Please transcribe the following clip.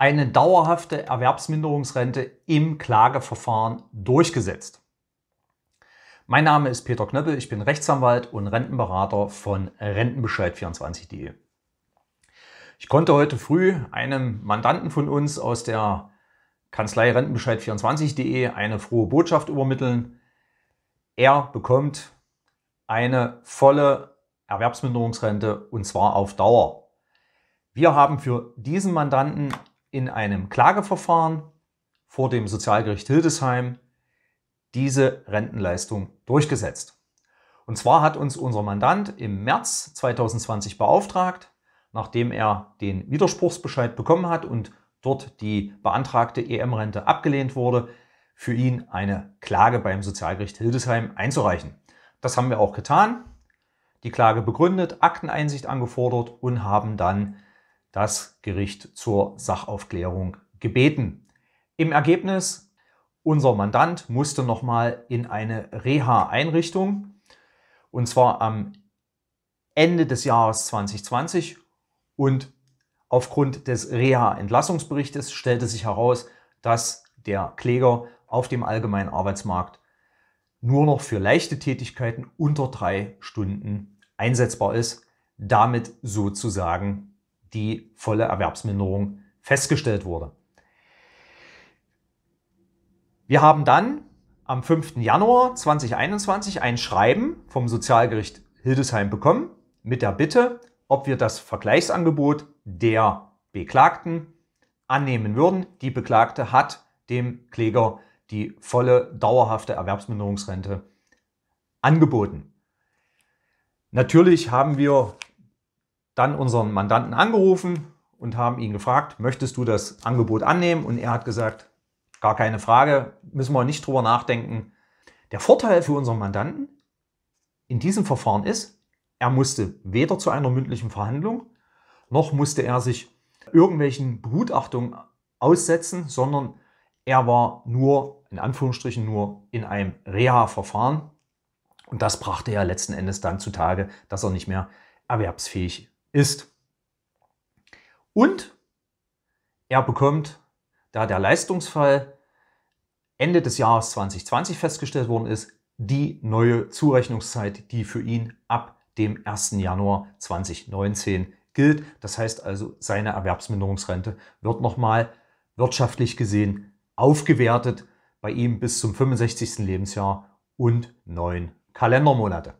eine dauerhafte Erwerbsminderungsrente im Klageverfahren durchgesetzt. Mein Name ist Peter Knöppel, ich bin Rechtsanwalt und Rentenberater von Rentenbescheid24.de. Ich konnte heute früh einem Mandanten von uns aus der Kanzlei Rentenbescheid24.de eine frohe Botschaft übermitteln. Er bekommt eine volle Erwerbsminderungsrente und zwar auf Dauer. Wir haben für diesen Mandanten in einem Klageverfahren vor dem Sozialgericht Hildesheim diese Rentenleistung durchgesetzt. Und zwar hat uns unser Mandant im März 2020 beauftragt, nachdem er den Widerspruchsbescheid bekommen hat und dort die beantragte EM-Rente abgelehnt wurde, für ihn eine Klage beim Sozialgericht Hildesheim einzureichen. Das haben wir auch getan, die Klage begründet, Akteneinsicht angefordert und haben dann das Gericht zur Sachaufklärung gebeten. Im Ergebnis, unser Mandant musste nochmal in eine Reha-Einrichtung und zwar am Ende des Jahres 2020 und aufgrund des Reha-Entlassungsberichtes stellte sich heraus, dass der Kläger auf dem allgemeinen Arbeitsmarkt nur noch für leichte Tätigkeiten unter drei Stunden einsetzbar ist, damit sozusagen die volle Erwerbsminderung festgestellt wurde. Wir haben dann am 5. Januar 2021 ein Schreiben vom Sozialgericht Hildesheim bekommen mit der Bitte, ob wir das Vergleichsangebot der Beklagten annehmen würden. Die Beklagte hat dem Kläger die volle dauerhafte Erwerbsminderungsrente angeboten. Natürlich haben wir dann unseren Mandanten angerufen und haben ihn gefragt, möchtest du das Angebot annehmen? Und er hat gesagt, gar keine Frage, müssen wir nicht drüber nachdenken. Der Vorteil für unseren Mandanten in diesem Verfahren ist, er musste weder zu einer mündlichen Verhandlung, noch musste er sich irgendwelchen Begutachtungen aussetzen, sondern er war nur, in Anführungsstrichen, nur in einem Reha-Verfahren. Und das brachte ja letzten Endes dann zutage, dass er nicht mehr erwerbsfähig ist. Und er bekommt, da der Leistungsfall Ende des Jahres 2020 festgestellt worden ist, die neue Zurechnungszeit, die für ihn ab dem 1. Januar 2019 gilt. Das heißt also, seine Erwerbsminderungsrente wird nochmal wirtschaftlich gesehen aufgewertet bei ihm bis zum 65. Lebensjahr und neun Kalendermonate.